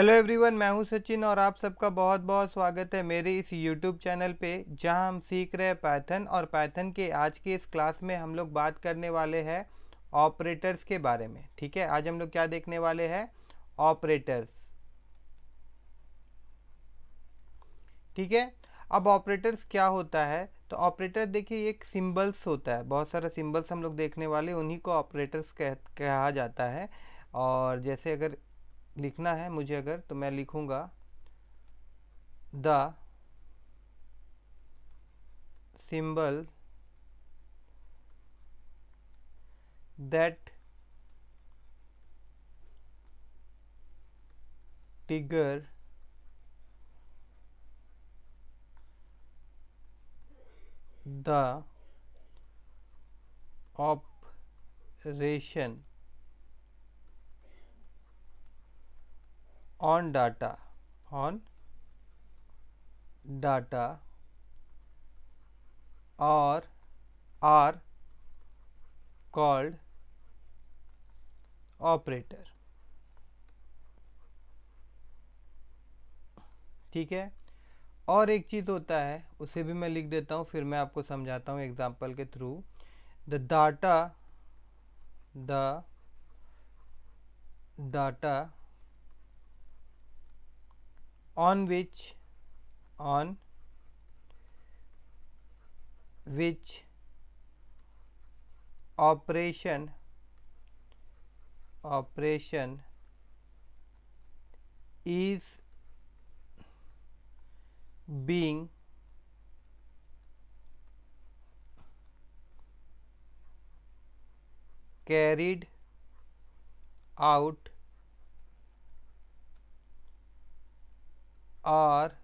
Hello everyone मैं हूं सचिन और आप सबका बहुत बहुत स्वागत है मेरे इस यूट्यूब चैनल पे जहां हम सीख रहे हैं पैथन और पैथन के आज के इस क्लास में हम लोग बात करने वाले हैं ऑपरेटर्स के बारे में ठीक है आज हम लोग क्या देखने वाले हैं ऑपरेटर्स ठीक है अब ऑपरेटर्स क्या होता है तो ऑपरेटर देखिए एक सिम्बल्स होता है बहुत सारा सिम्बल्स हम लोग देखने वाले उन्हीं को ऑपरेटर्स कह कहा जाता है और जैसे अगर लिखना है मुझे अगर तो मैं लिखूंगा the symbol that trigger the operation on data on data or are called operator ठीक है और एक चीज़ होता है उसे भी मैं लिख देता हूँ फिर मैं आपको समझाता हूँ एग्जाम्पल के through the data the data on which on which operation operation is being carried out are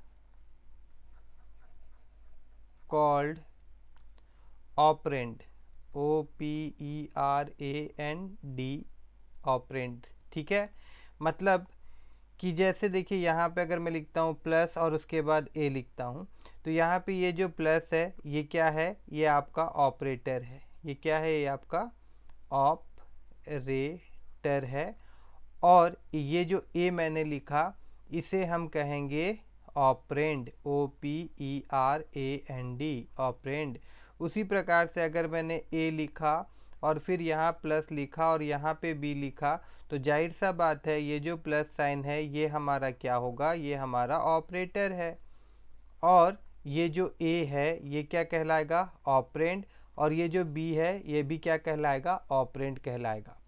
called operand O P E R A N D operand ठीक है मतलब कि जैसे देखिए यहाँ पे अगर मैं लिखता हूँ प्लस और उसके बाद ए लिखता हूँ तो यहाँ पे ये जो प्लस है ये क्या है ये आपका ऑपरेटर है ये क्या है ये आपका ऑपरेटर है और ये जो ए मैंने लिखा इसे हम कहेंगे operand O P E R A N D operand उसी प्रकार से अगर मैंने ए लिखा और फिर यहाँ प्लस लिखा और यहाँ पे बी लिखा तो जाहिर सा बात है ये जो प्लस साइन है ये हमारा क्या होगा ये हमारा ऑपरेटर है और ये जो ए है ये क्या कहलाएगा ऑपरेंड और ये जो बी है ये भी क्या कहलाएगा ऑपरेंट कहलाएगा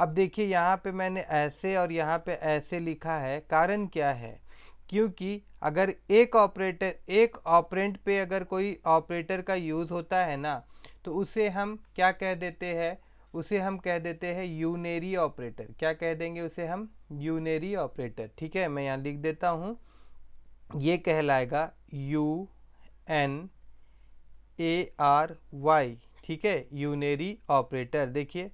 अब देखिए यहाँ पे मैंने ऐसे और यहाँ पे ऐसे लिखा है कारण क्या है क्योंकि अगर एक ऑपरेटर एक ऑपरेंट पे अगर कोई ऑपरेटर का यूज़ होता है ना तो उसे हम क्या कह देते हैं उसे हम कह देते हैं यूनेरी ऑपरेटर क्या कह देंगे उसे हम यूनेरी ऑपरेटर ठीक है मैं यहाँ लिख देता हूँ ये कहलाएगा U N A R Y ठीक है यूनेरी ऑपरेटर देखिए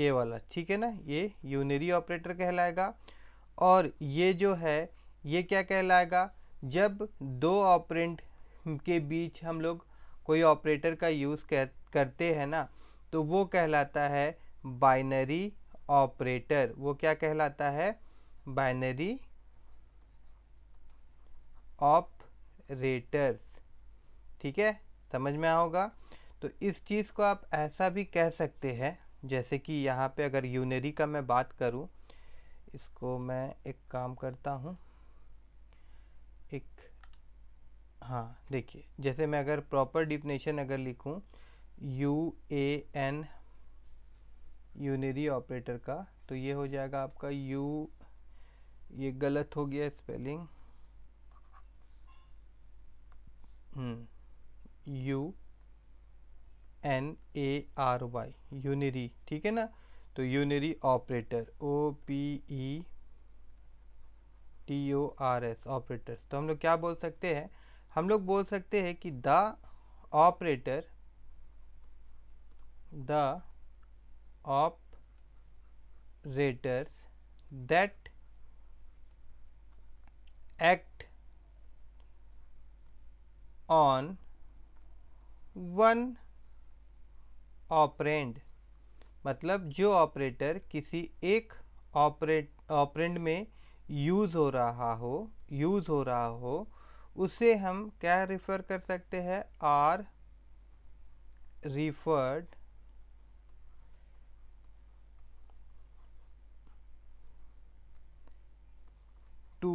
ये वाला ठीक है ना ये यूनरी ऑपरेटर कहलाएगा और ये जो है ये क्या कहलाएगा जब दो ऑपरेंट के बीच हम लोग कोई ऑपरेटर का यूज़ करते हैं ना तो वो कहलाता है बाइनरी ऑपरेटर वो क्या कहलाता है बाइनरी ऑपरेटर्स ठीक है समझ में आओगा तो इस चीज़ को आप ऐसा भी कह सकते हैं जैसे कि यहाँ पे अगर यूनरी का मैं बात करूँ इसको मैं एक काम करता हूँ एक हाँ देखिए जैसे मैं अगर प्रॉपर डिफिनेशन अगर लिखूँ U A N unary operator का तो ये हो जाएगा आपका यू ये गलत हो गया spelling hmm, U N A R Y unary ठीक है ना तो unary operator O P E T O R S operator तो हम लोग क्या बोल सकते हैं हम लोग बोल सकते हैं कि the operator the operators that act on one operand मतलब जो ऑपरेटर किसी एक ऑपरेट ऑपरेंड में यूज़ हो रहा हो यूज़ हो रहा हो उसे हम क्या रिफ़र कर सकते हैं are referred to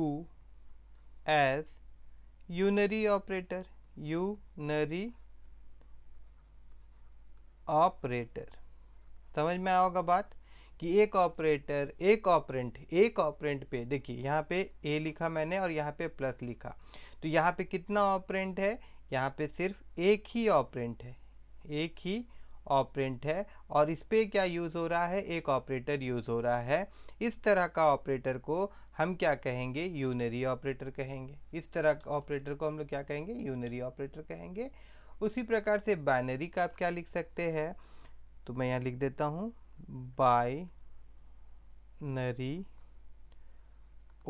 as unary operator unary operator समझ में आओगा बात कि एक ऑपरेटर एक ऑपरेंट एक ऑपरेंट पे देखिए यहाँ पे ए लिखा मैंने और यहाँ पे प्लस लिखा तो यहाँ पे कितना ऑपरेंट है यहाँ पे सिर्फ एक ही ऑपरेंट है एक ही ऑपरेंट है और इस पर क्या यूज़ हो रहा है एक ऑपरेटर यूज़ हो रहा है इस तरह का ऑपरेटर को हम क्या कहेंगे यूनरी ऑपरेटर कहेंगे इस तरह ऑपरेटर को हम लोग क्या कहेंगे यूनरी ऑपरेटर कहेंगे उसी प्रकार से बाइनरी का आप क्या लिख सकते हैं तो मैं यहाँ लिख देता हूँ बाइनरी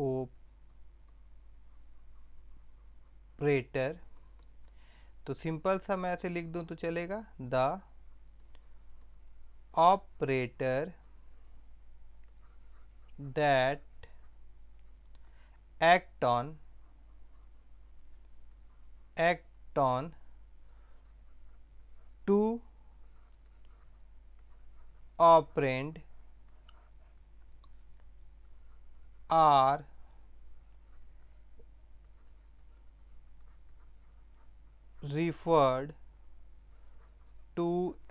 ओपरेटर तो सिंपल सा मैं ऐसे लिख दूँ तो चलेगा the operator that act on act on two operand are referred to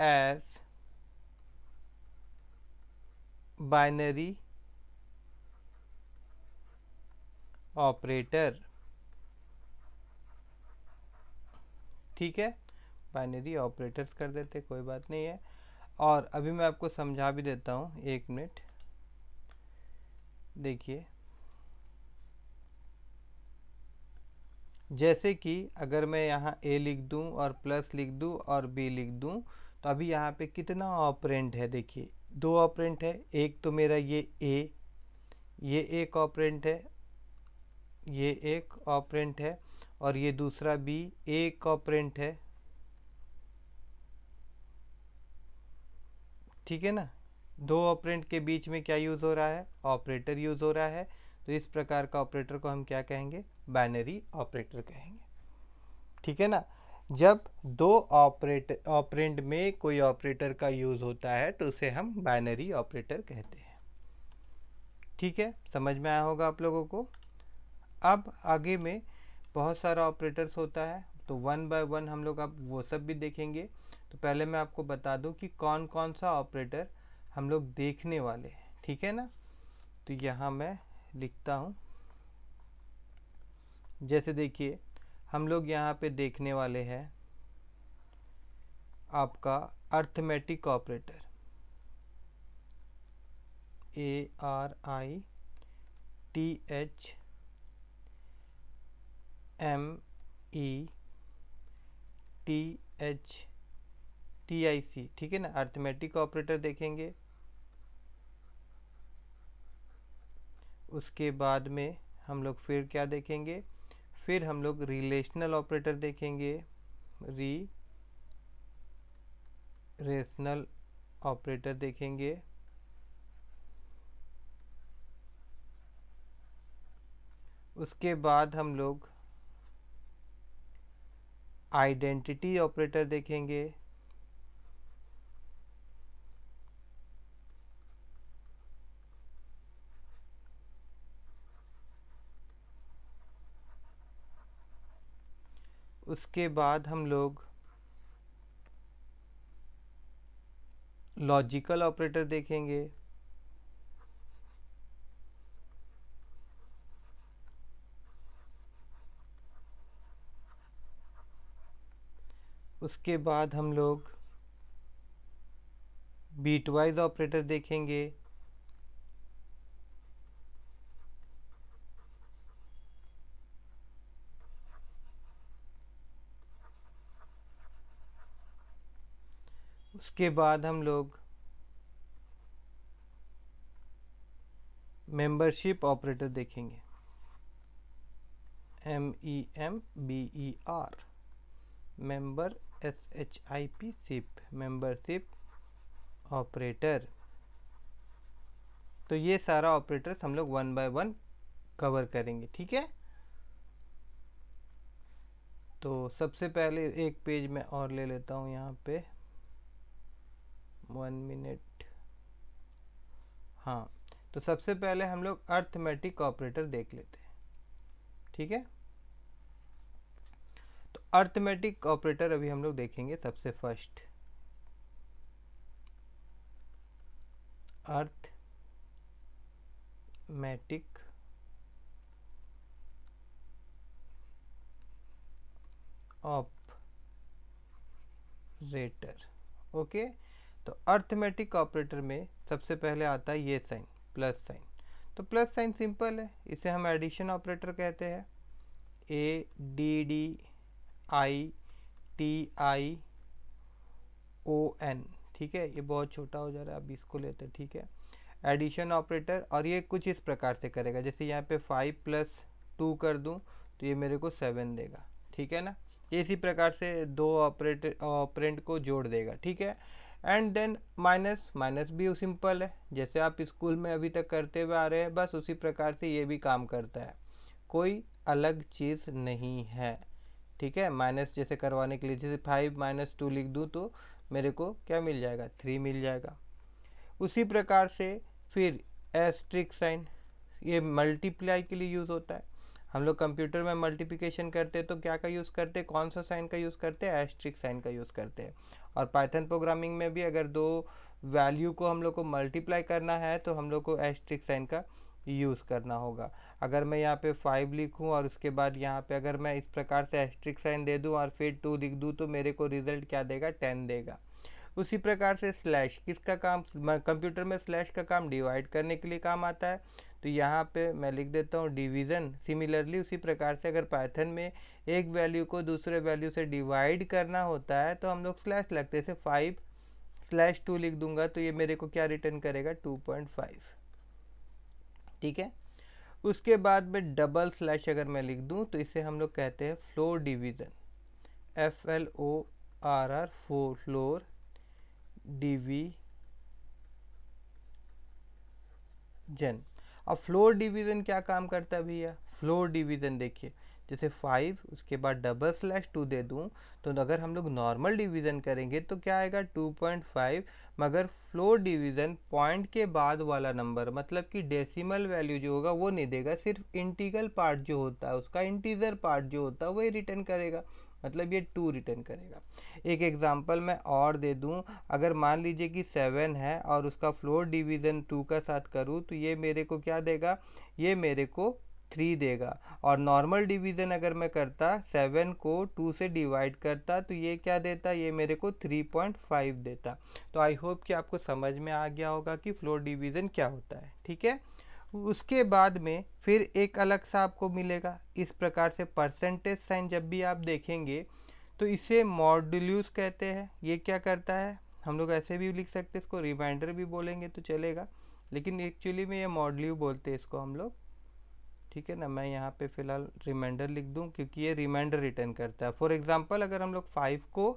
as binary operator ठीक है बाइनरी ऑपरेटर्स कर देते कोई बात नहीं है और अभी मैं आपको समझा भी देता हूँ एक मिनट देखिए जैसे कि अगर मैं यहाँ ए लिख दूँ और प्लस लिख दूँ और बी लिख दूँ तो अभी यहाँ पे कितना ऑपरेंट है देखिए दो ऑपरेंट है एक तो मेरा ये ए ये एक ऑपरेंट है ये एक ऑपरेंट है और ये दूसरा बी एक ऑपरेंट है ठीक है ना दो ऑपरेंट के बीच में क्या यूज़ हो रहा है ऑपरेटर यूज़ हो रहा है तो इस प्रकार का ऑपरेटर को हम क्या कहेंगे बाइनरी ऑपरेटर कहेंगे ठीक है ना जब दो ऑपरेट ऑपरेंट में कोई ऑपरेटर का यूज़ होता है तो उसे हम बाइनरी ऑपरेटर कहते हैं ठीक है समझ में आया होगा आप लोगों को अब आगे में बहुत सारा ऑपरेटर्स होता है तो वन बाय वन हम लोग अब वो सब भी देखेंगे तो पहले मैं आपको बता दूं कि कौन कौन सा ऑपरेटर हम लोग देखने वाले हैं ठीक है ना तो यहाँ मैं लिखता हूँ जैसे देखिए हम लोग यहाँ पे देखने वाले हैं आपका arithmetic operator A R I T H M E T H T I C ठीक है ना अर्थमेटिक ऑपरेटर देखेंगे उसके बाद में हम लोग फिर क्या देखेंगे फिर हम लोग रिलेशनल ऑपरेटर देखेंगे री रेशनल ऑपरेटर देखेंगे उसके बाद हम लोग आइडेंटिटी ऑपरेटर देखेंगे उसके बाद हम लोग लॉजिकल ऑपरेटर देखेंगे उसके बाद हम लोग बीट वाइज ऑपरेटर देखेंगे उसके बाद हम लोग मेंबरशिप ऑपरेटर देखेंगे M E M B E R member S H I P ship membership operator तो ये सारा ऑपरेटर्स हम लोग वन बाय वन कवर करेंगे ठीक है तो सबसे पहले एक पेज मैं और ले लेता हूँ यहाँ पे वन मिनट हाँ तो सबसे पहले हम लोग अर्थमेटिक ऑपरेटर देख लेते हैं ठीक है तो अर्थमेटिक ऑपरेटर अभी हम लोग देखेंगे सबसे first arithmetic operator okay okay? तो अर्थमेटिक ऑपरेटर में सबसे पहले आता है ये साइन प्लस साइन तो प्लस साइन सिंपल है इसे हम एडिशन ऑपरेटर कहते हैं A D D I T I O N ठीक है ये बहुत छोटा हो जा रहा है अब इसको लेते हैं ठीक है एडिशन ऑपरेटर और ये कुछ इस प्रकार से करेगा जैसे यहाँ पे फाइव प्लस टू कर दूँ तो ये मेरे को सेवन देगा ठीक है ना ये इसी प्रकार से दो ऑपरेटर ऑपरेंट को जोड़ देगा ठीक है एंड देन माइनस माइनस भी सिंपल है जैसे आप स्कूल में अभी तक करते हुए आ रहे हैं बस उसी प्रकार से ये भी काम करता है कोई अलग चीज़ नहीं है ठीक है माइनस जैसे करवाने के लिए जैसे फाइव माइनस टू लिख दूँ तो मेरे को क्या मिल जाएगा थ्री मिल जाएगा उसी प्रकार से फिर एस्ट्रिक साइन ये मल्टीप्लाई के लिए यूज़ होता है हम लोग कंप्यूटर में मल्टीप्लिकेशन करते हैं तो क्या का यूज़ करते हैं कौन सा साइन का यूज़ करते हैं एस्ट्रिक साइन का यूज़ करते हैं और पाइथन प्रोग्रामिंग में भी अगर दो वैल्यू को हम लोग को मल्टीप्लाई करना है तो हम लोग को एस्ट्रिक साइन का यूज़ करना होगा अगर मैं यहाँ पे फाइव लिखूँ और उसके बाद यहाँ पे अगर मैं इस प्रकार से एस्ट्रिक साइन दे दूँ और फिर टू लिख दूँ तो मेरे को रिज़ल्ट क्या देगा टेन देगा उसी प्रकार से स्लैश किसका काम कंप्यूटर में स्लैश का काम डिवाइड करने के लिए काम आता है तो यहाँ पे मैं लिख देता हूँ डिवीज़न सिमिलरली उसी प्रकार से अगर पैथन में एक वैल्यू को दूसरे वैल्यू से डिवाइड करना होता है तो हम लोग स्लैश लगते जैसे फाइव स्लैश टू लिख दूंगा तो ये मेरे को क्या रिटर्न करेगा टू पॉइंट फाइव ठीक है उसके बाद में डबल स्लैश अगर मैं लिख दूँ तो इसे हम लोग कहते हैं floor division F L O R R four floor D V जन अब फ्लोर डिवीज़न क्या काम करता है भैया फ्लोर डिवीज़न देखिए जैसे फाइव उसके बाद डबल स्लैश टू दे दूँ तो अगर हम लोग नॉर्मल डिवीज़न करेंगे तो क्या आएगा टू पॉइंट फाइव मगर फ्लोर डिवीज़न पॉइंट के बाद वाला नंबर मतलब कि डेसिमल वैल्यू जो होगा वो नहीं देगा सिर्फ इंटीगल पार्ट जो होता है उसका इंटीजर पार्ट जो होता है वही रिटर्न करेगा मतलब ये टू रिटर्न करेगा एक एग्ज़ाम्पल मैं और दे दूँ अगर मान लीजिए कि सेवन है और उसका फ्लोर डिवीज़न टू का साथ करूँ तो ये मेरे को क्या देगा ये मेरे को थ्री देगा और नॉर्मल डिवीज़न अगर मैं करता सेवन को टू से डिवाइड करता तो ये क्या देता ये मेरे को थ्री पॉइंट फाइव देता तो आई होप कि आपको समझ में आ गया होगा कि फ्लोर डिवीज़न क्या होता है ठीक है उसके बाद में फिर एक अलग सा आपको मिलेगा इस प्रकार से परसेंटेज साइन जब भी आप देखेंगे तो इसे मॉडल्यूस कहते हैं ये क्या करता है हम लोग ऐसे भी लिख सकते हैं इसको रिमाइंडर भी बोलेंगे तो चलेगा लेकिन एक्चुअली में ये मॉडल्यू बोलते हैं इसको हम लोग ठीक है ना मैं यहाँ पे फ़िलहाल रिमाइंडर लिख दूँ क्योंकि ये रिमाइंडर रिटर्न करता है फॉर एग्ज़ाम्पल अगर हम लोग फाइव को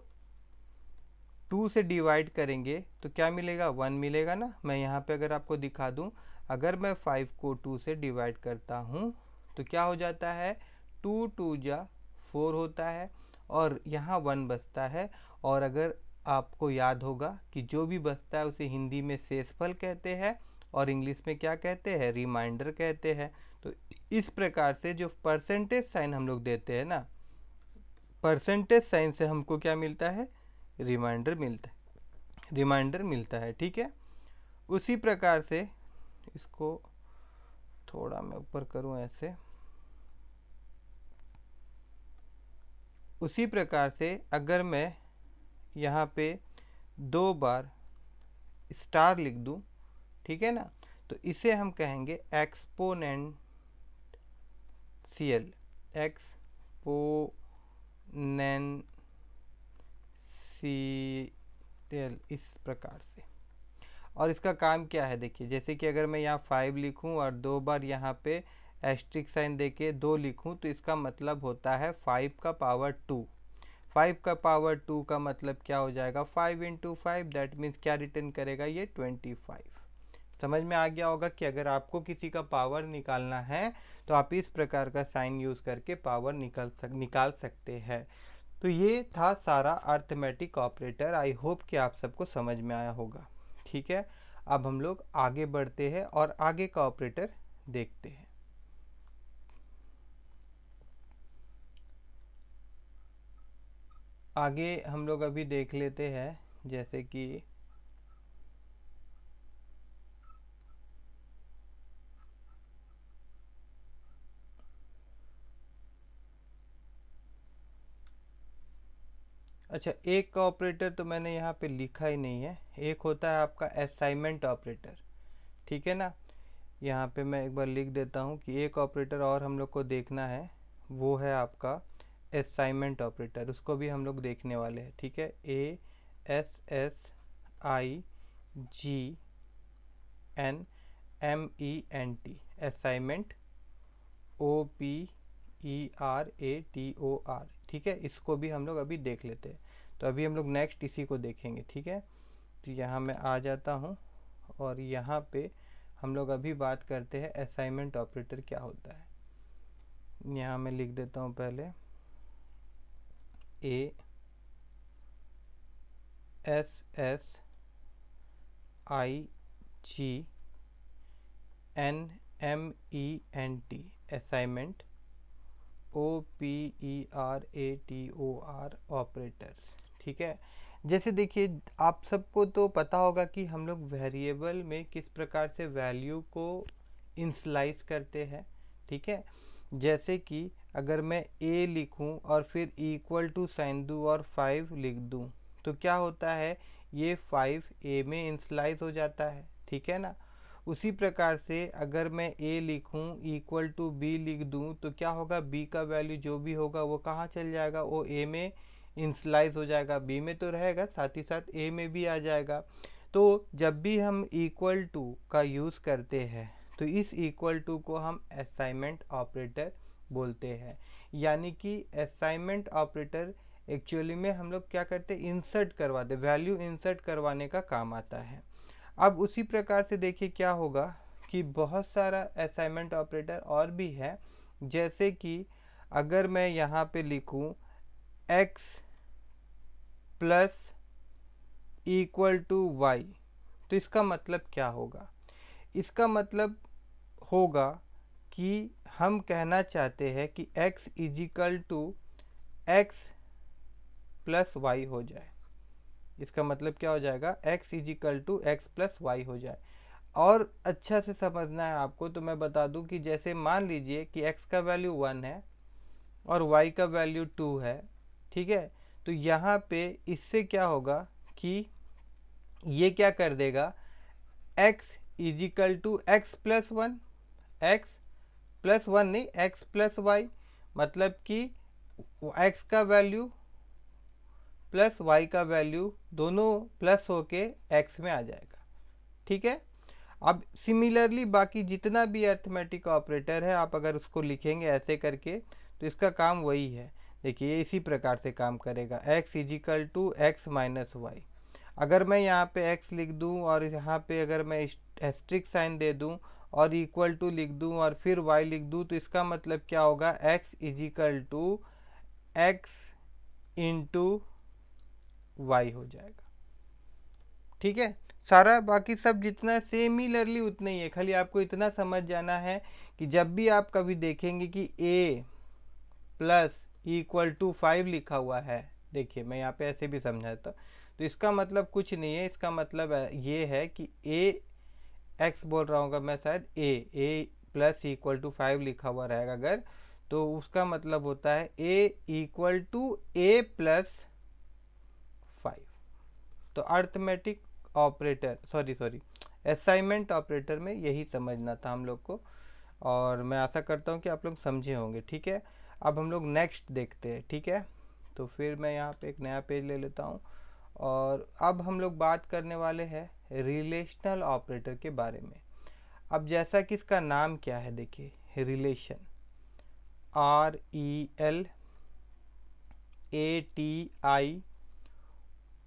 टू से डिवाइड करेंगे तो क्या मिलेगा वन मिलेगा ना मैं यहाँ पे अगर आपको दिखा दूँ अगर मैं फाइव को टू से डिवाइड करता हूँ तो क्या हो जाता है टू टू जा फोर होता है और यहाँ वन बचता है और अगर आपको याद होगा कि जो भी बचता है उसे हिंदी में सेसफल कहते हैं और इंग्लिश में क्या कहते हैं रिमाइंडर कहते हैं तो इस प्रकार से जो परसेंटेज साइन हम लोग देते हैं ना परसेंटेज साइन से हमको क्या मिलता है रिमाइंडर मिलता है रिमाइंडर मिलता है ठीक है उसी प्रकार से इसको थोड़ा मैं ऊपर करूं ऐसे उसी प्रकार से अगर मैं यहाँ पे दो बार स्टार लिख दूं ठीक है ना तो इसे हम कहेंगे एक्सपोनेंट सी एल नैन सी एल इस प्रकार से और इसका काम क्या है देखिए जैसे कि अगर मैं यहाँ फाइव लिखूँ और दो बार यहाँ पे एस्ट्रिक साइन दे के दो लिखूँ तो इसका मतलब होता है फाइव का पावर टू फाइव का पावर टू का मतलब क्या हो जाएगा five into five that means क्या रिटर्न करेगा ये ट्वेंटी फाइव समझ में आ गया होगा कि अगर आपको किसी का पावर निकालना है तो आप इस प्रकार का साइन यूज़ करके पावर निकाल सक निकाल सकते हैं तो ये था सारा अर्थमेटिक ऑपरेटर आई होप कि आप सबको समझ में आया होगा ठीक है अब हम लोग आगे बढ़ते हैं और आगे का ऑपरेटर देखते हैं आगे हम लोग अभी देख लेते हैं जैसे कि अच्छा एक का ऑपरेटर तो मैंने यहाँ पे लिखा ही नहीं है एक होता है आपका असाइनमेंट ऑपरेटर ठीक है ना यहाँ पे मैं एक बार लिख देता हूँ कि एक ऑपरेटर और हम लोग को देखना है वो है आपका असाइनमेंट ऑपरेटर उसको भी हम लोग देखने वाले हैं ठीक है A S S I G N M E N T assignment O P E R A T O R ठीक है इसको भी हम लोग अभी देख लेते हैं तो अभी हम लोग नेक्स्ट इसी को देखेंगे ठीक है तो यहाँ मैं आ जाता हूँ और यहाँ पे हम लोग अभी बात करते हैं असाइनमेंट ऑपरेटर क्या होता है यहाँ मैं लिख देता हूँ पहले A S S I G N M E N T assignment O P E R A T O R operators ठीक है जैसे देखिए आप सबको तो पता होगा कि हम लोग वेरिएबल में किस प्रकार से वैल्यू को इंसलाइज करते हैं ठीक है जैसे कि अगर मैं ए लिखूं और फिर इक्वल टू साइन दूँ और फाइव लिख दूं तो क्या होता है ये फाइव ए में इंसलाइज हो जाता है ठीक है ना उसी प्रकार से अगर मैं ए लिखूं इक्वल टू बी लिख दूं तो क्या होगा बी का वैल्यू जो भी होगा वो कहाँ चल जाएगा वो ए में इंसलाइज हो जाएगा बी में तो रहेगा साथ ही साथ ए में भी आ जाएगा तो जब भी हम इक्वल टू का यूज़ करते हैं तो इस इक्वल टू को हम असाइनमेंट ऑपरेटर बोलते हैं यानी कि असाइनमेंट ऑपरेटर एक्चुअली में हम लोग क्या करते हैं इंसर्ट करवाते वैल्यू इंसर्ट करवाने का काम आता है अब उसी प्रकार से देखिए क्या होगा कि बहुत सारा असाइनमेंट ऑपरेटर और भी है जैसे कि अगर मैं यहाँ पे लिखूँ x plus equal to y तो इसका मतलब क्या होगा इसका मतलब होगा कि हम कहना चाहते हैं कि x is equal to x plus y हो जाए इसका मतलब क्या हो जाएगा x is equal to x plus y हो जाए और अच्छा से समझना है आपको तो मैं बता दूं कि जैसे मान लीजिए कि x का वैल्यू वन है और y का वैल्यू टू है ठीक है तो यहाँ पे इससे क्या होगा कि ये क्या कर देगा x is equal to x plus one x plus one नहीं एक्स प्लस वाई मतलब कि एक्स का वैल्यू प्लस वाई का वैल्यू दोनों प्लस होके एक्स में आ जाएगा ठीक है अब सिमिलरली बाकी जितना भी अर्थमेटिक ऑपरेटर है आप अगर उसको लिखेंगे ऐसे करके तो इसका काम वही है देखिए इसी प्रकार से काम करेगा x is equal to x minus y अगर मैं यहाँ पे x लिख दूँ और यहाँ पे अगर मैं एस्ट्रिक साइन दे दूँ और इक्वल टू लिख दूँ और फिर y लिख दूँ तो इसका मतलब क्या होगा x is equal to x into y हो जाएगा ठीक है सारा बाकी सब जितना सेमिलरली उतना ही है खाली आपको इतना समझ जाना है कि जब भी आप कभी देखेंगे कि a plus equal to five लिखा हुआ है देखिए मैं यहाँ पे ऐसे भी समझाता तो इसका मतलब कुछ नहीं है इसका मतलब ये है कि ए एक्स बोल रहा हूँ मैं शायद a a plus equal to five लिखा हुआ रहेगा अगर तो उसका मतलब होता है a equal to a plus तो arithmetic operator sorry sorry assignment operator में यही समझना था हम लोग को और मैं आशा करता हूँ कि आप लोग समझे होंगे ठीक है अब हम लोग नेक्स्ट देखते हैं ठीक है तो फिर मैं यहाँ पे एक नया पेज ले लेता हूँ और अब हम लोग बात करने वाले हैं रिलेशनल ऑपरेटर के बारे में अब जैसा कि इसका नाम क्या है देखिए relation R E L A T I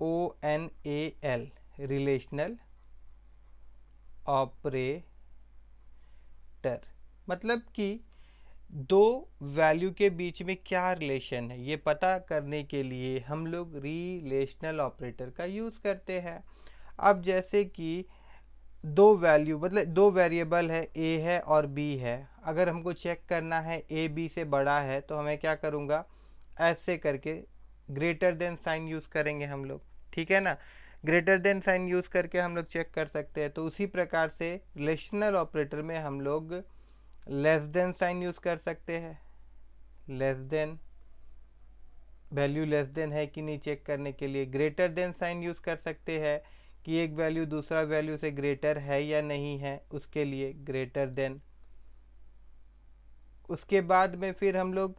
O N A L relational operator मतलब कि दो वैल्यू के बीच में क्या रिलेशन है ये पता करने के लिए हम लोग रिलेशनल ऑपरेटर का यूज़ करते हैं अब जैसे कि दो वैल्यू मतलब दो वेरिएबल है ए है और बी है अगर हमको चेक करना है ए बी से बड़ा है तो हमें क्या करूँगा ऐसे करके ग्रेटर देन साइन यूज़ करेंगे हम लोग ठीक है ना ग्रेटर देन साइन यूज़ करके हम लोग चेक कर सकते हैं तो उसी प्रकार से रिलेशनल ऑपरेटर में हम लोग लेस देन साइन यूज़ कर सकते हैं less than value less than है कि नहीं चेक करने के लिए ग्रेटर देन साइन यूज़ कर सकते हैं कि एक वैल्यू दूसरा वैल्यू से ग्रेटर है या नहीं है उसके लिए ग्रेटर देन उसके बाद में फिर हम लोग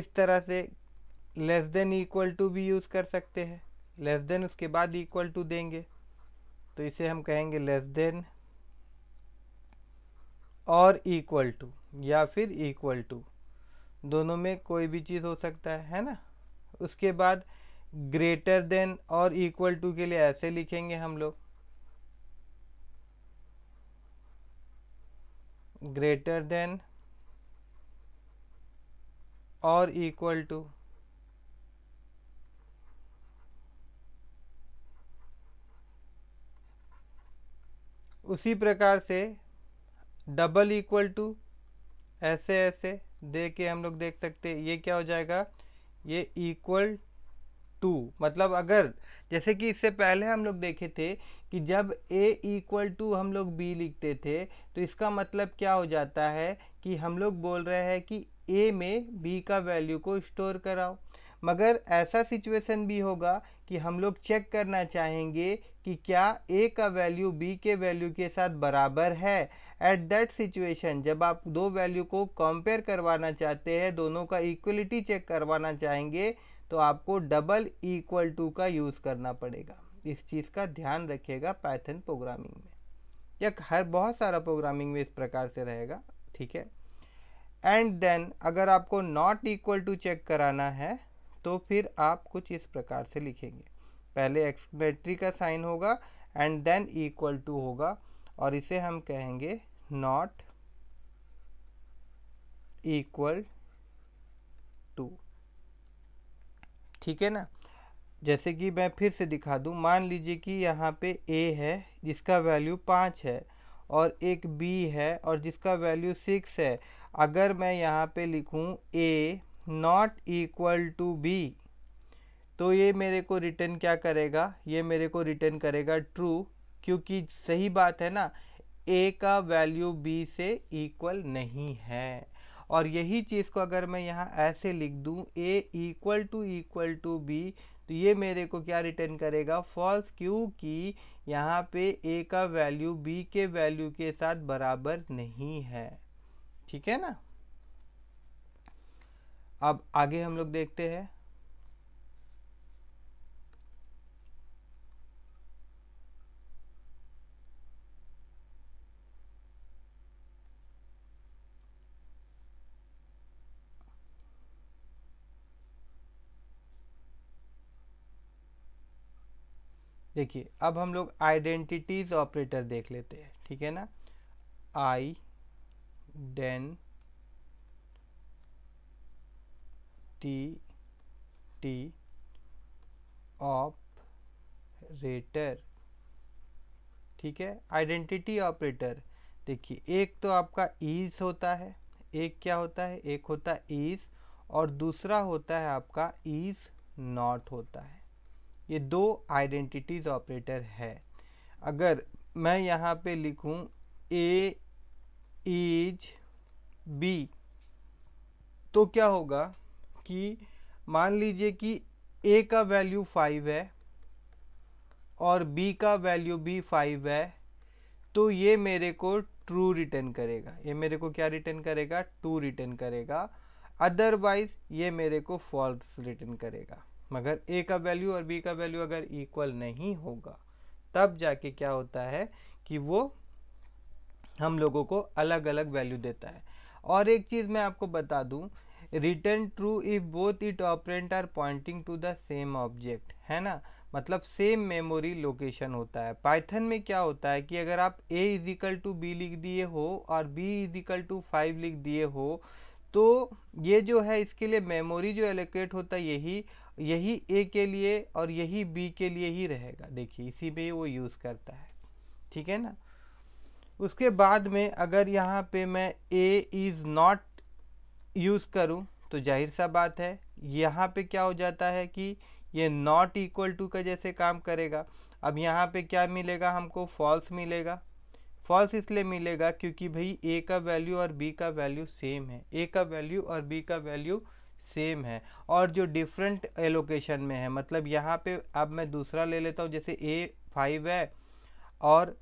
इस तरह से लेस देन इक्वल टू भी यूज़ कर सकते हैं लेस देन उसके बाद इक्वल टू देंगे तो इसे हम कहेंगे लेस देन और इक्वल टू या फिर इक्वल टू दोनों में कोई भी चीज़ हो सकता है है ना उसके बाद ग्रेटर देन और इक्वल टू के लिए ऐसे लिखेंगे हम लोग ग्रेटर देन और इक्वल टू उसी प्रकार से डबल इक्वल टू ऐसे ऐसे दे के हम लोग देख सकते हैं ये क्या हो जाएगा ये इक्वल टू मतलब अगर जैसे कि इससे पहले हम लोग देखे थे कि जब ए इक्वल टू हम लोग बी लिखते थे तो इसका मतलब क्या हो जाता है कि हम लोग बोल रहे हैं कि ए में बी का वैल्यू को स्टोर कराओ मगर ऐसा सिचुएशन भी होगा कि हम लोग चेक करना चाहेंगे कि क्या ए का वैल्यू बी के वैल्यू के साथ बराबर है एट दैट सिचुएशन जब आप दो वैल्यू को कंपेयर करवाना चाहते हैं दोनों का इक्वलिटी चेक करवाना चाहेंगे तो आपको डबल इक्वल टू का यूज़ करना पड़ेगा इस चीज़ का ध्यान रखिएगा पैथन प्रोग्रामिंग में या हर बहुत सारा प्रोग्रामिंग में इस प्रकार से रहेगा ठीक है एंड देन अगर आपको नॉट इक्वल टू चेक कराना है तो फिर आप कुछ इस प्रकार से लिखेंगे पहले एक्सक्लेमेटरी का साइन होगा एंड देन इक्वल टू होगा और इसे हम कहेंगे नॉट इक्वल टू ठीक है ना जैसे कि मैं फिर से दिखा दूं मान लीजिए कि यहाँ पे ए है जिसका वैल्यू पाँच है और एक बी है और जिसका वैल्यू सिक्स है अगर मैं यहाँ पे लिखूँ a not equal to b तो ये मेरे को रिटर्न क्या करेगा ये मेरे को रिटर्न करेगा ट्रू क्योंकि सही बात है ना ए का वैल्यू बी से इक्वल नहीं है और यही चीज़ को अगर मैं यहाँ ऐसे लिख दूँ a equal to equal to b तो ये मेरे को क्या रिटर्न करेगा फॉल्स क्योंकि यहाँ पे ए का वैल्यू बी के वैल्यू के साथ बराबर नहीं है ठीक है ना अब आगे हम लोग देखते हैं देखिए अब हम लोग आइडेंटिटीज़ ऑपरेटर देख लेते हैं ठीक है ना identity operator ठीक है आइडेंटिटी ऑपरेटर देखिए एक तो आपका ईज होता है एक क्या होता है एक होता है ईज और दूसरा होता है आपका ईज नॉट होता है ये दो आइडेंटिटीज़ ऑपरेटर है अगर मैं यहाँ पे लिखूँ ए इज बी तो क्या होगा कि मान लीजिए कि ए का वैल्यू फाइव है और बी का वैल्यू भी फाइव है तो ये मेरे को ट्रू रिटर्न करेगा ये मेरे को क्या रिटर्न करेगा टू रिटर्न करेगा अदरवाइज ये मेरे को फॉल्स रिटर्न करेगा मगर ए का वैल्यू और बी का वैल्यू अगर इक्वल नहीं होगा तब जाके क्या होता है कि वो हम लोगों को अलग अलग वैल्यू देता है और एक चीज़ मैं आपको बता दूं return true if both it operand are pointing to the same object है ना मतलब सेम मेमोरी लोकेशन होता है पाइथन में क्या होता है कि अगर आप ए इजिकल टू बी लिख दिए हो और बी इजिकल टू फाइव लिख दिए हो तो ये जो है इसके लिए मेमोरी जो एलोकेट होता है यही यही ए के लिए और यही बी के लिए ही रहेगा देखिए इसी में वो यूज़ करता है ठीक है ना उसके बाद में अगर यहाँ पे मैं ए इज़ नॉट यूज़ करूँ तो जाहिर सा बात है यहाँ पे क्या हो जाता है कि ये नॉट इक्वल टू का जैसे काम करेगा अब यहाँ पे क्या मिलेगा हमको फॉल्स मिलेगा फॉल्स इसलिए मिलेगा क्योंकि भाई ए का वैल्यू और बी का वैल्यू सेम है ए का वैल्यू और बी का वैल्यू सेम है और जो डिफरेंट एलोकेशन में है मतलब यहाँ पे अब मैं दूसरा ले लेता हूँ जैसे ए फाइव है और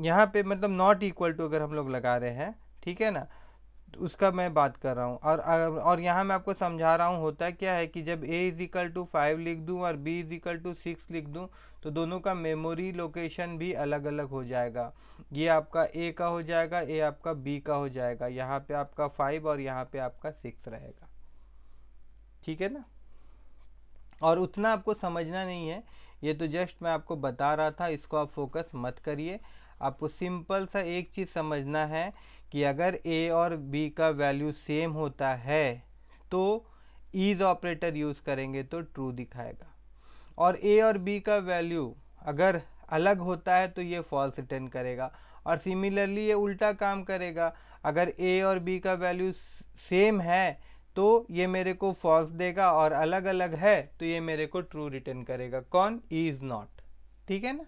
यहाँ पे मतलब नॉट इक्वल टू अगर हम लोग लगा रहे हैं ठीक है ना उसका मैं बात कर रहा हूँ और और यहाँ मैं आपको समझा रहा हूँ होता क्या है कि जब A is equal to five लिख दूँ और B is equal to six लिख दूँ तो दोनों का मेमोरी लोकेशन भी अलग अलग हो जाएगा ये आपका ए का हो जाएगा ए आपका बी का हो जाएगा यहाँ पे आपका फाइव और यहाँ पे आपका सिक्स रहेगा ठीक है ना और उतना आपको समझना नहीं है ये तो जस्ट मैं आपको बता रहा था इसको आप फोकस मत करिए आपको सिंपल सा एक चीज़ समझना है कि अगर ए और बी का वैल्यू सेम होता है तो ईज़ ऑपरेटर यूज़ करेंगे तो ट्रू दिखाएगा और ए और बी का वैल्यू अगर अलग होता है तो ये फॉल्स रिटर्न करेगा और सिमिलरली ये उल्टा काम करेगा अगर ए और बी का वैल्यू सेम है तो ये मेरे को फॉल्स देगा और अलग अलग है तो ये मेरे को ट्रू रिटर्न करेगा कौन इज नॉट ठीक है ना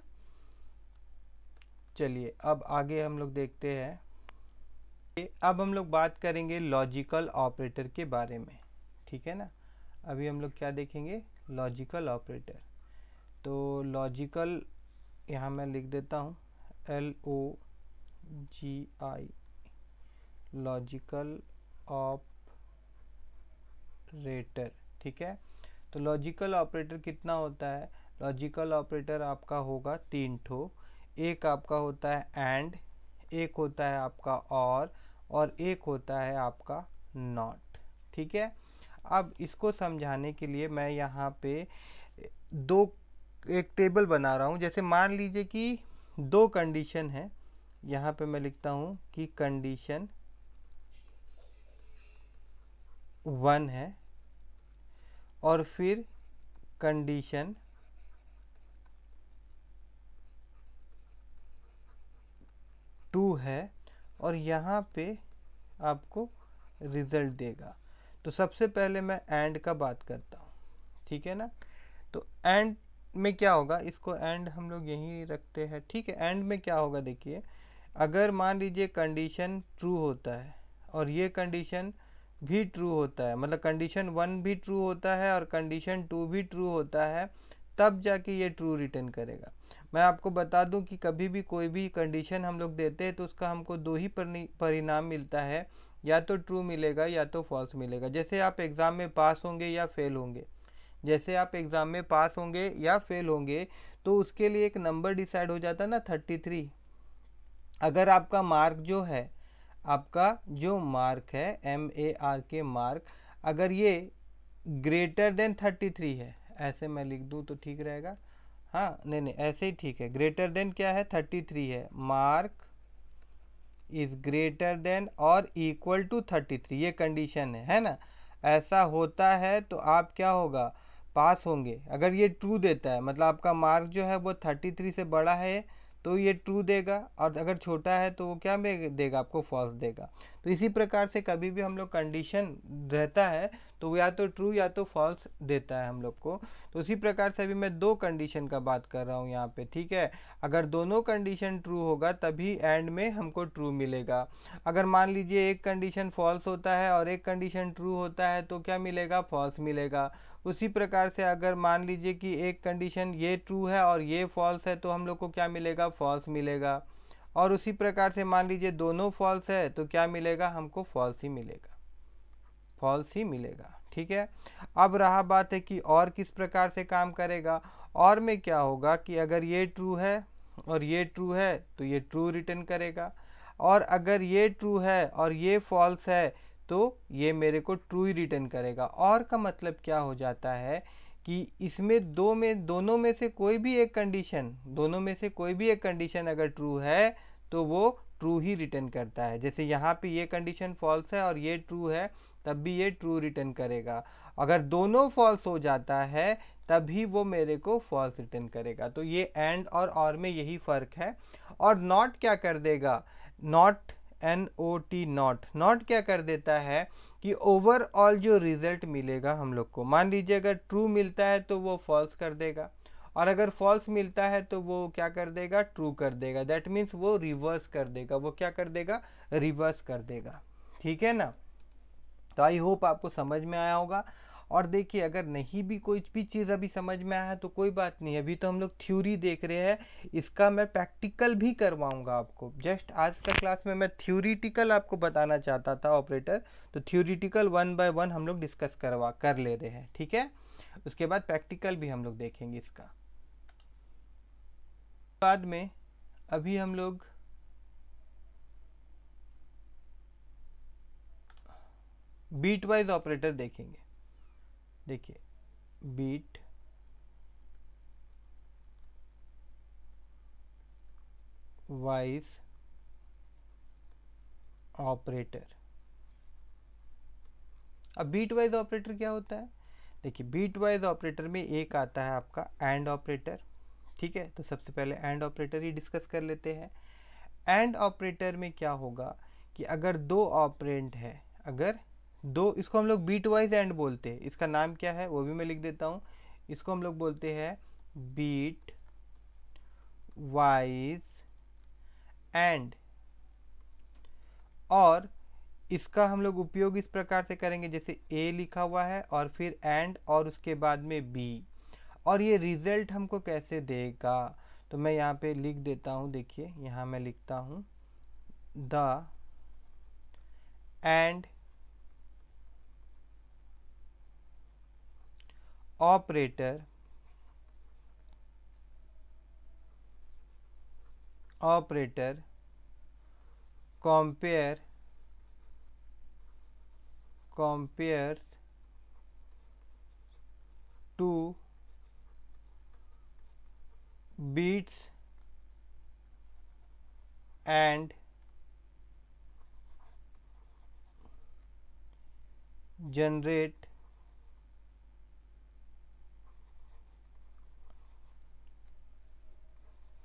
चलिए अब आगे हम लोग देखते हैं अब हम लोग बात करेंगे लॉजिकल ऑपरेटर के बारे में ठीक है ना अभी हम लोग क्या देखेंगे लॉजिकल ऑपरेटर तो लॉजिकल यहाँ मैं लिख देता हूँ L O G I logical op operator ठीक है तो लॉजिकल ऑपरेटर कितना होता है लॉजिकल ऑपरेटर आपका होगा तीन ठो एक आपका होता है एंड एक होता है आपका और और एक होता है आपका नॉट ठीक है अब इसको समझाने के लिए मैं यहाँ पे दो एक टेबल बना रहा हूँ जैसे मान लीजिए कि दो कंडीशन है यहाँ पे मैं लिखता हूँ कि कंडीशन वन है और फिर कंडीशन टू है और यहाँ पे आपको रिज़ल्ट देगा तो सबसे पहले मैं एंड का बात करता हूँ ठीक है ना तो एंड में क्या होगा इसको एंड हम लोग यहीं रखते हैं ठीक है एंड में क्या होगा देखिए अगर मान लीजिए कंडीशन ट्रू होता है और ये कंडीशन भी ट्रू होता है मतलब कंडीशन वन भी ट्रू होता है और कंडीशन टू भी ट्रू होता है तब जाके ये ट्रू रिटर्न करेगा मैं आपको बता दूं कि कभी भी कोई भी कंडीशन हम लोग देते हैं तो उसका हमको दो ही परिणाम मिलता है या तो ट्रू मिलेगा या तो फॉल्स मिलेगा जैसे आप एग्ज़ाम में पास होंगे या फेल होंगे जैसे आप एग्ज़ाम में पास होंगे या फेल होंगे तो उसके लिए एक नंबर डिसाइड हो जाता है ना थर्टी थ्री अगर आपका मार्क जो है आपका जो मार्क है M A R K mark अगर ये ग्रेटर देन थर्टी थ्री है ऐसे मैं लिख दूँ तो ठीक रहेगा हाँ नहीं नहीं ऐसे ही ठीक है ग्रेटर देन क्या है थर्टी थ्री है मार्क इज़ ग्रेटर देन और इक्वल टू थर्टी थ्री ये कंडीशन है है ना ऐसा होता है तो आप क्या होगा पास होंगे अगर ये ट्रू देता है मतलब आपका मार्क जो है वो थर्टी थ्री से बड़ा है तो ये ट्रू देगा और अगर छोटा है तो वो क्या देगा आपको फॉल्स देगा तो इसी प्रकार से कभी भी हम लोग कंडीशन रहता है तो या तो ट्रू या तो फॉल्स देता है हम लोग को तो उसी प्रकार से अभी मैं दो कंडीशन का बात कर रहा हूँ यहाँ पे ठीक है अगर दोनों कंडीशन ट्रू होगा तभी एंड में हमको ट्रू मिलेगा अगर मान लीजिए एक कंडीशन फॉल्स होता है और एक कंडीशन ट्रू होता है तो क्या मिलेगा फॉल्स मिलेगा उसी प्रकार से अगर मान लीजिए कि एक कंडीशन ये ट्रू है और ये फॉल्स है तो हम लोग को क्या मिलेगा फॉल्स मिलेगा और उसी प्रकार से मान लीजिए दोनों फॉल्स है तो क्या मिलेगा हमको फॉल्स ही मिलेगा फॉल्स ही मिलेगा ठीक है अब रहा बात है कि और किस प्रकार से काम करेगा और में क्या होगा कि अगर ये ट्रू है और ये ट्रू है तो ये ट्रू रिटर्न करेगा और अगर ये ट्रू है और ये फॉल्स है तो ये मेरे को ट्रू ही रिटर्न करेगा और का मतलब क्या हो जाता है कि इसमें दो में दोनों में से कोई भी एक कंडीशन दोनों में से कोई भी एक कंडीशन अगर ट्रू है तो वो ट्रू ही रिटर्न करता है जैसे यहाँ पे ये कंडीशन फॉल्स है और ये ट्रू है तब भी ये ट्रू रिटर्न करेगा अगर दोनों फॉल्स हो जाता है तभी वो मेरे को फॉल्स रिटर्न करेगा तो ये एंड और और में यही फ़र्क है और नॉट क्या कर देगा not N O T not not क्या कर देता है कि ओवरऑल जो रिज़ल्ट मिलेगा हम लोग को मान लीजिए अगर ट्रू मिलता है तो वो फॉल्स कर देगा और अगर फॉल्स मिलता है तो वो क्या कर देगा ट्रू कर देगा दैट मीन्स वो रिवर्स कर देगा वो क्या कर देगा रिवर्स कर देगा ठीक है ना तो आई होप आपको समझ में आया होगा और देखिए अगर नहीं भी कोई भी चीज़ अभी समझ में आया तो कोई बात नहीं अभी तो हम लोग थ्योरी देख रहे हैं इसका मैं प्रैक्टिकल भी करवाऊंगा आपको जस्ट आज का क्लास में मैं थ्योरीटिकल आपको बताना चाहता था ऑपरेटर तो थ्योरीटिकल वन बाय वन हम लोग डिस्कस करवा कर ले रहे हैं ठीक है उसके बाद प्रैक्टिकल भी हम लोग देखेंगे इसका बाद में अभी हम लोग बीट वाइज ऑपरेटर देखेंगे देखिए बीट वाइस ऑपरेटर अब बीट वाइज ऑपरेटर क्या होता है देखिए बीट वाइज ऑपरेटर में एक आता है आपका एंड ऑपरेटर ठीक है तो सबसे पहले एंड ऑपरेटर ही डिस्कस कर लेते हैं एंड ऑपरेटर में क्या होगा कि अगर दो ऑपरेंट है अगर दो इसको हम लोग बीट वाइज एंड बोलते हैं इसका नाम क्या है वो भी मैं लिख देता हूँ इसको हम लोग बोलते हैं बीट वाइज एंड और इसका हम लोग उपयोग इस प्रकार से करेंगे जैसे ए लिखा हुआ है और फिर एंड और उसके बाद में बी और ये रिजल्ट हमको कैसे देगा तो मैं यहाँ पे लिख देता हूँ देखिए यहाँ मैं लिखता हूँ the and operator operator compare Compare. two beats and generate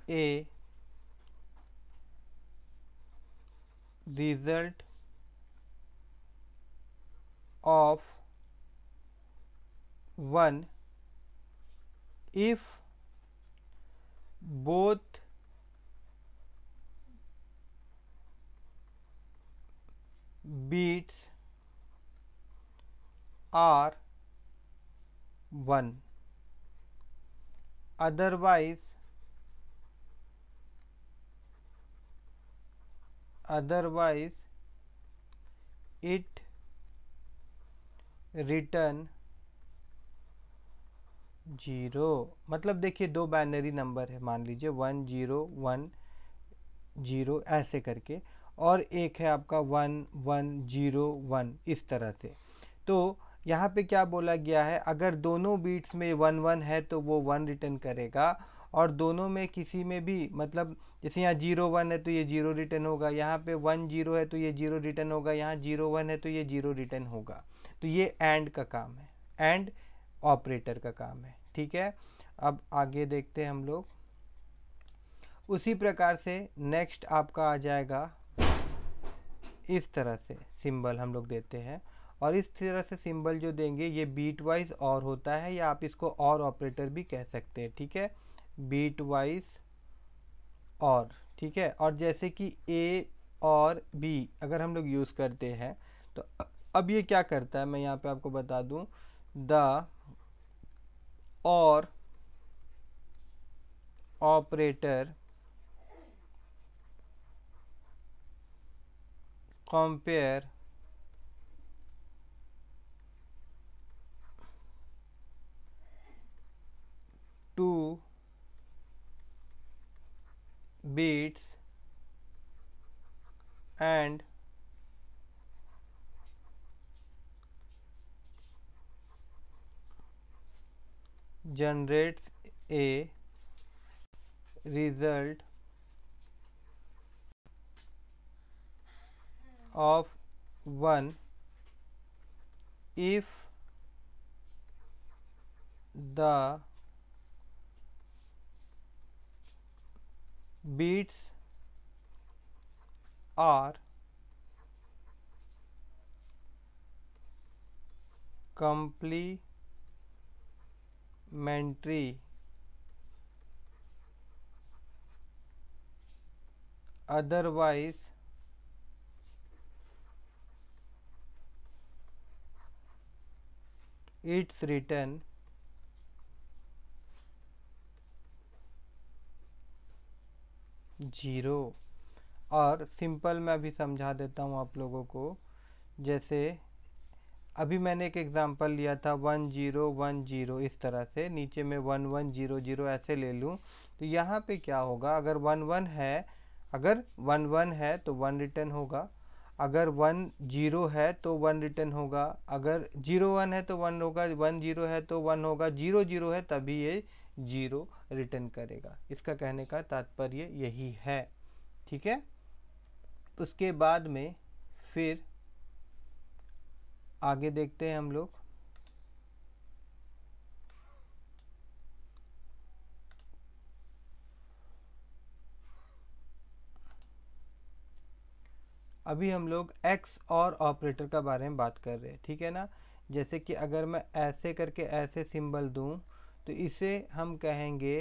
a result of 1 if both beats are 1 otherwise otherwise it return zero मतलब देखिए दो बाइनरी नंबर है मान लीजिए वन जीरो वन जीरो ऐसे करके और एक है आपका वन वन जीरो वन इस तरह से तो यहाँ पे क्या बोला गया है अगर दोनों बीट्स में वन वन है तो वो वन रिटर्न करेगा और दोनों में किसी में भी मतलब जैसे यहाँ जीरो वन है तो ये जीरो रिटर्न होगा यहाँ पे वन जीरो है तो ये जीरो रिटर्न होगा यहाँ जीरो वन है तो ये जीरो रिटर्न होगा तो ये एंड का काम है एंड ऑपरेटर का काम है ठीक है अब आगे देखते हैं हम लोग उसी प्रकार से नेक्स्ट आपका आ जाएगा इस तरह से सिंबल हम लोग देते हैं और इस तरह से सिंबल जो देंगे ये बीट वाइज और होता है या आप इसको और ऑपरेटर भी कह सकते हैं ठीक है बीट वाइज और ठीक है और जैसे कि ए और बी अगर हम लोग यूज़ करते हैं तो अब ये क्या करता है मैं यहाँ पे आपको बता दूँ द और operator compare two beats and generates a result of 1 if the beads are complementary otherwise it's written zero और सिंपल मैं अभी समझा देता हूँ आप लोगों को जैसे अभी मैंने एक एग्ज़ाम्पल लिया था वन जीरो वन जीरो इस तरह से नीचे में वन वन जीरो जीरो ऐसे ले लूँ तो यहाँ पे क्या होगा अगर वन वन है अगर वन वन है तो वन रिटर्न होगा अगर वन जीरो है तो वन रिटर्न होगा अगर जीरो वन है तो वन होगा वन जीरो है तो वन होगा जीरो जीरो है तभी ये जीरो रिटर्न करेगा इसका कहने का तात्पर्य यही है ठीक है उसके बाद में फिर आगे देखते हैं हम लोग अभी हम लोग एक्स और ऑपरेटर का बारे में बात कर रहे हैं ठीक है ना जैसे कि अगर मैं ऐसे करके ऐसे सिंबल दूं तो इसे हम कहेंगे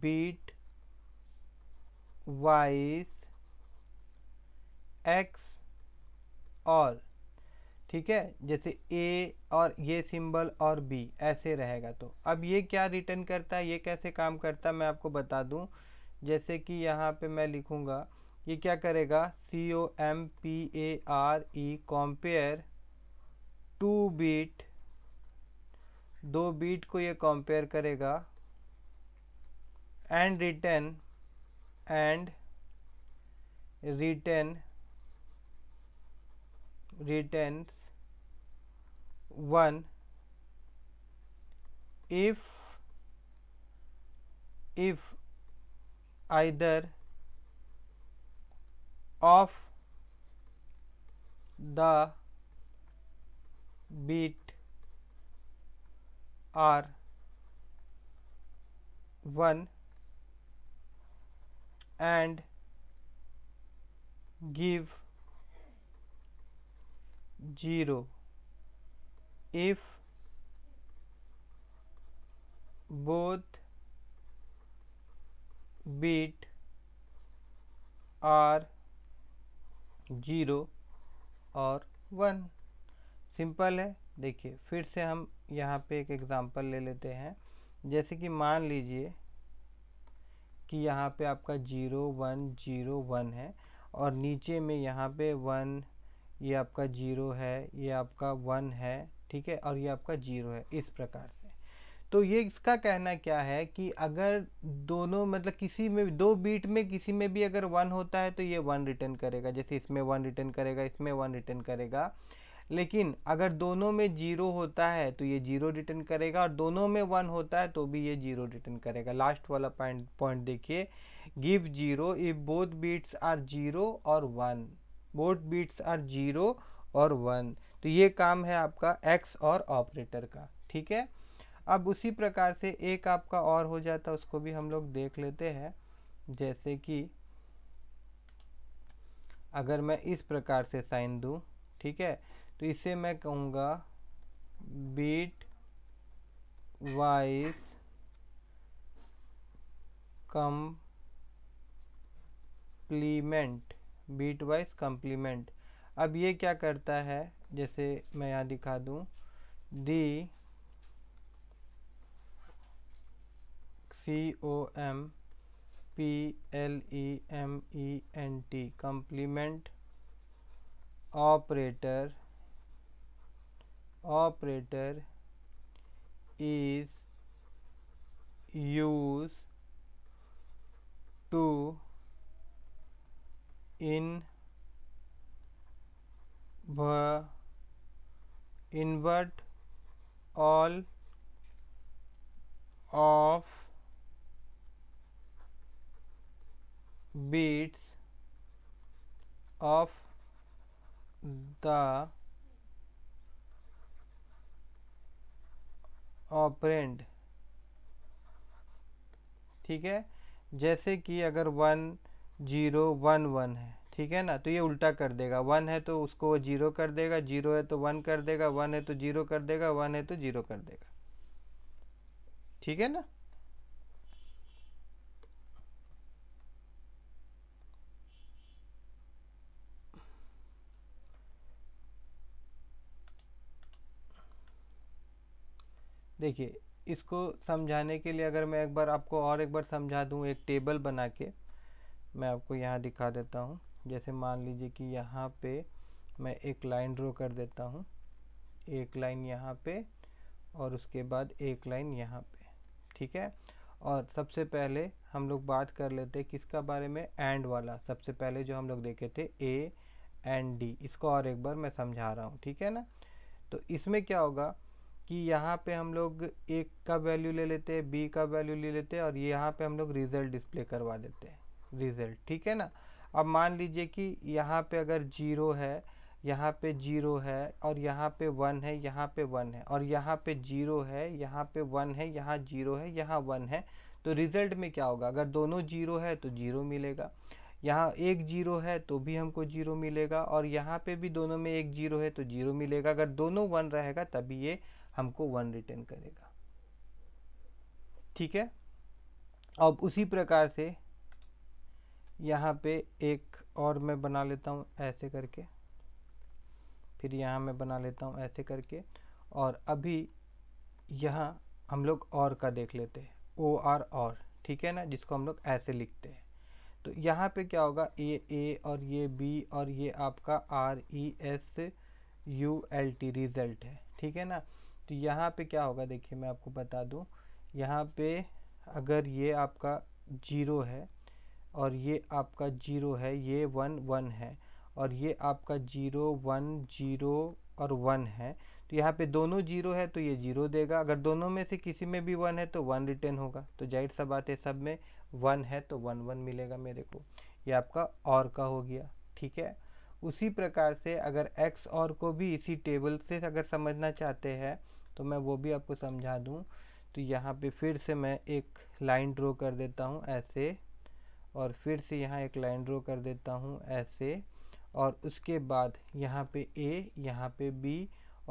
बीट वाइस एक्स और ठीक है जैसे ए और ये सिंबल और बी ऐसे रहेगा तो अब ये क्या रिटर्न करता है ये कैसे काम करता है मैं आपको बता दूं जैसे कि यहाँ पे मैं लिखूँगा ये क्या करेगा C O M P A R E compare two bit दो बीट को ये कंपेयर करेगा and return and return return one if if either of the bit are one and give zero if both bit are zero और one simple है देखिए फिर से हम यहाँ पे एक एग्ज़ाम्पल ले लेते हैं जैसे कि मान लीजिए कि यहाँ पे आपका जीरो वन जीरो वन है और नीचे में यहाँ पे वन ये आपका जीरो है ये आपका वन है ठीक है और ये आपका जीरो है इस प्रकार से तो ये इसका कहना क्या है कि अगर दोनों मतलब किसी में दो बीट में किसी में भी अगर वन होता है तो ये वन रिटर्न करेगा जैसे इसमें वन रिटर्न करेगा इसमें वन रिटर्न करेगा लेकिन अगर दोनों में जीरो होता है तो ये जीरो रिटर्न करेगा और दोनों में वन होता है तो भी ये जीरो रिटर्न करेगा लास्ट वाला पॉइंट पॉइंट देखिए give zero if both bits are zero और one both bits are zero और वन तो ये काम है आपका एक्स और ऑपरेटर का ठीक है अब उसी प्रकार से एक आपका और हो जाता है उसको भी हम लोग देख लेते हैं जैसे कि अगर मैं इस प्रकार से साइन दूँ ठीक है तो इसे मैं कहूँगा bitwise complement bitwise complement अब ये क्या करता है जैसे मैं यहाँ दिखा दूँ the C O M P L E M E N T complement operator operator is used to invert invert all of beats of the operand ठीक है जैसे कि अगर वन जीरो वन वन है ठीक है ना तो ये उल्टा कर देगा वन है तो उसको वो जीरो कर देगा जीरो है तो वन कर देगा वन है तो जीरो कर देगा वन है तो जीरो कर देगा ठीक है ना देखिए इसको समझाने के लिए अगर मैं एक बार आपको और एक बार समझा दूँ एक टेबल बना के मैं आपको यहाँ दिखा देता हूँ जैसे मान लीजिए कि यहाँ पे मैं एक लाइन ड्रो कर देता हूँ एक लाइन यहाँ पे और उसके बाद एक लाइन यहाँ पे ठीक है और सबसे पहले हम लोग बात कर लेते हैं किसका बारे में एंड वाला सबसे पहले जो हम लोग देखे थे ए एंड डी इसको और एक बार मैं समझा रहा हूँ ठीक है ना तो इसमें क्या होगा कि यहाँ पे हम लोग एक का वैल्यू ले लेते हैं बी का वैल्यू ले लेते हैं और यहाँ पे हम लोग रिज़ल्ट डिस्प्ले करवा देते हैं रिज़ल्ट ठीक है ना अब मान लीजिए कि यहाँ पे अगर जीरो है यहाँ पे जीरो है और यहाँ पे वन है यहाँ पे वन है और यहाँ पे जीरो है यहाँ पे वन है यहाँ जीरो है यहाँ वन है तो रिज़ल्ट में क्या होगा अगर दोनों जीरो है तो जीरो मिलेगा यहाँ एक जीरो है तो भी हमको जीरो मिलेगा और यहाँ पे भी दोनों में एक जीरो है तो जीरो मिलेगा अगर दोनों वन रहेगा तभी ये हमको वन रिटर्न करेगा ठीक है अब उसी प्रकार से यहाँ पे एक और मैं बना लेता हूँ ऐसे करके फिर यहाँ मैं बना लेता हूँ ऐसे करके और अभी यहाँ हम लोग और का देख लेते हैं ओ आर और ठीक है ना जिसको हम लोग ऐसे लिखते हैं तो यहाँ पे क्या होगा ए ए और ये बी और ये आपका R E S U L T result है ठीक है ना तो यहाँ पे क्या होगा देखिए मैं आपको बता दूँ यहाँ पे अगर ये आपका जीरो है और ये आपका जीरो है ये वन वन है और ये आपका जीरो वन जीरो और वन है तो यहाँ पे दोनों जीरो है तो ये जीरो देगा अगर दोनों में से किसी में भी वन है तो वन रिटर्न होगा तो जाहिर सा बात है सब में वन है तो वन वन मिलेगा मेरे को ये आपका और का हो गया ठीक है उसी प्रकार से अगर एक्स और को भी इसी टेबल से अगर समझना चाहते हैं तो मैं वो भी आपको समझा दूँ तो यहाँ पे फिर से मैं एक लाइन ड्रॉ कर देता हूँ ऐसे और फिर से यहाँ एक लाइन ड्रॉ कर देता हूँ ऐसे और उसके बाद यहाँ पे ए यहाँ पे बी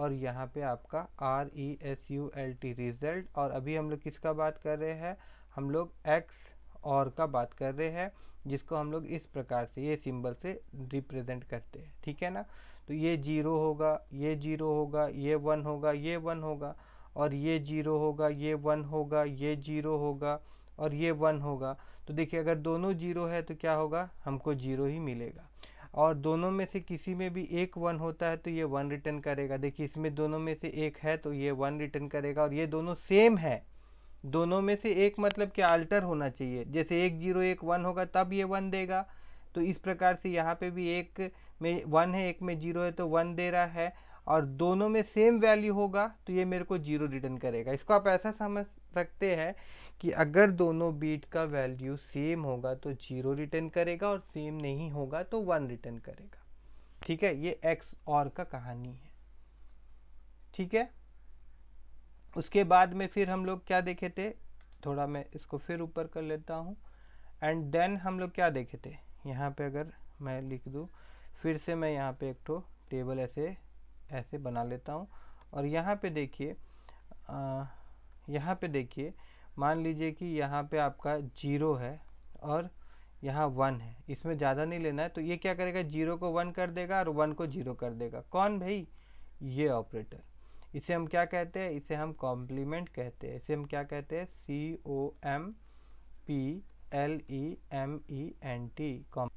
और यहाँ पे आपका R E S U L T result और अभी हम लोग किसका बात कर रहे हैं हम लोग एक्स और का बात कर रहे हैं जिसको हम लोग इस प्रकार से ये सिंबल से रिप्रेजेंट करते हैं ठीक है ना तो ये जीरो होगा ये जीरो होगा ये वन होगा ये वन होगा और ये जीरो होगा ये वन होगा ये जीरो होगा और ये वन होगा तो देखिए अगर दोनों जीरो है तो क्या होगा हमको जीरो ही मिलेगा और दोनों में से किसी में भी एक वन होता है तो ये वन रिटर्न करेगा देखिए इसमें दोनों में से एक है तो ये वन रिटर्न करेगा और ये दोनों सेम है दोनों में से एक मतलब कि अल्टर होना चाहिए जैसे एक जीरो एक वन होगा तब ये वन देगा तो इस प्रकार से यहाँ पे भी एक में वन है एक में जीरो है तो वन दे रहा है और दोनों में सेम वैल्यू होगा तो ये मेरे को जीरो रिटर्न करेगा इसको आप ऐसा समझ सकते हैं कि अगर दोनों बीट का वैल्यू सेम होगा तो जीरो रिटर्न करेगा और सेम नहीं होगा तो वन रिटर्न करेगा ठीक है ये एक्स और का कहानी है ठीक है उसके बाद में फिर हम लोग क्या देखे थे थोड़ा मैं इसको फिर ऊपर कर लेता हूँ एंड देन हम लोग क्या देखे थे यहाँ पे अगर मैं लिख दूँ फिर से मैं यहाँ पे एक तो टेबल ऐसे ऐसे बना लेता हूँ और यहाँ पे देखिए यहाँ पे देखिए मान लीजिए कि यहाँ पे आपका जीरो है और यहाँ वन है इसमें ज़्यादा नहीं लेना है तो ये क्या करेगा जीरो को वन कर देगा और वन को जीरो कर देगा कौन भाई ये ऑपरेटर इसे हम क्या कहते हैं इसे हम कॉम्प्लीमेंट कहते हैं इसे हम क्या कहते हैं C O M P L E M E N T com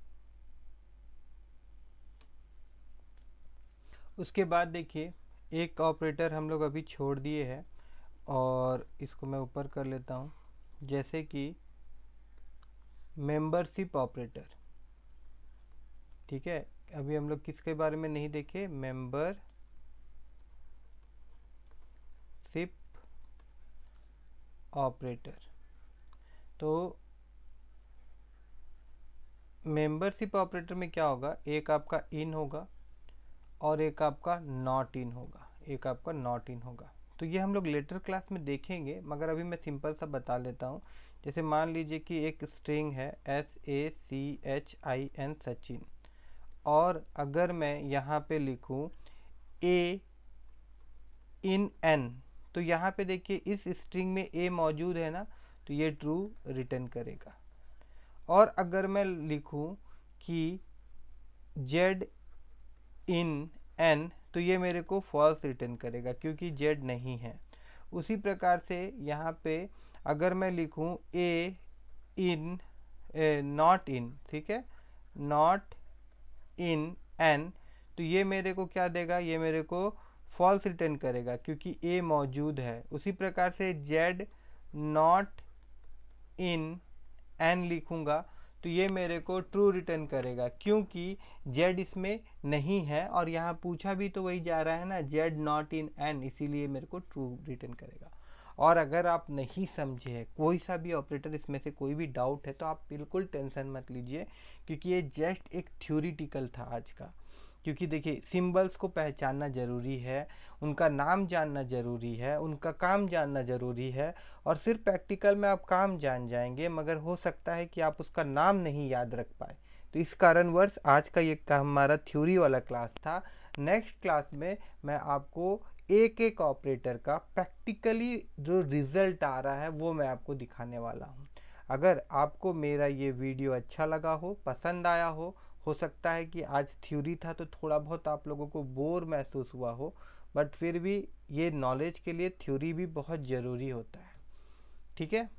उसके बाद देखिए एक ऑपरेटर हम लोग अभी छोड़ दिए हैं और इसको मैं ऊपर कर लेता हूँ जैसे कि मेंबरशिप ऑपरेटर ठीक है अभी हम लोग किसके बारे में नहीं देखे मेंबर सिप ऑपरेटर तो मेंबरशिप ऑपरेटर में क्या होगा एक आपका इन होगा और एक आपका नॉट इन होगा एक आपका नॉट इन होगा तो ये हम लोग लेटर क्लास में देखेंगे मगर अभी मैं सिंपल सा बता लेता हूँ जैसे मान लीजिए कि एक स्ट्रिंग है S A C H I N Sachin और अगर मैं यहाँ पे लिखूँ ए इन एन तो यहाँ पे देखिए इस स्ट्रिंग में ए मौजूद है ना तो ये ट्रू रिटर्न करेगा और अगर मैं लिखूँ कि जेड इन एन तो ये मेरे को फॉल्स रिटर्न करेगा क्योंकि जेड नहीं है उसी प्रकार से यहाँ पे अगर मैं लिखूँ ए इन नॉट इन ठीक है नॉट इन एन तो ये मेरे को क्या देगा ये मेरे को फॉल्स रिटर्न करेगा क्योंकि ए मौजूद है उसी प्रकार से जेड नॉट इन एन लिखूँगा तो ये मेरे को ट्रू रिटर्न करेगा क्योंकि जेड इसमें नहीं है और यहाँ पूछा भी तो वही जा रहा है ना जेड नॉट इन एन इसीलिए मेरे को ट्रू रिटर्न करेगा और अगर आप नहीं समझे हैं कोई सा भी ऑपरेटर इसमें से कोई भी डाउट है तो आप बिल्कुल टेंशन मत लीजिए क्योंकि ये जस्ट एक थ्योरीटिकल था आज का क्योंकि देखिए सिंबल्स को पहचानना ज़रूरी है उनका नाम जानना ज़रूरी है उनका काम जानना ज़रूरी है और सिर्फ प्रैक्टिकल में आप काम जान जाएंगे मगर हो सकता है कि आप उसका नाम नहीं याद रख पाए तो इस कारणवश आज का ये हमारा थ्योरी वाला क्लास था नेक्स्ट क्लास में मैं आपको एक एक ऑपरेटर का प्रैक्टिकली जो रिज़ल्ट आ रहा है वो मैं आपको दिखाने वाला हूँ अगर आपको मेरा ये वीडियो अच्छा लगा हो पसंद आया हो हो सकता है कि आज थ्योरी था तो थोड़ा बहुत आप लोगों को बोर महसूस हुआ हो बट फिर भी ये नॉलेज के लिए थ्योरी भी बहुत ज़रूरी होता है ठीक है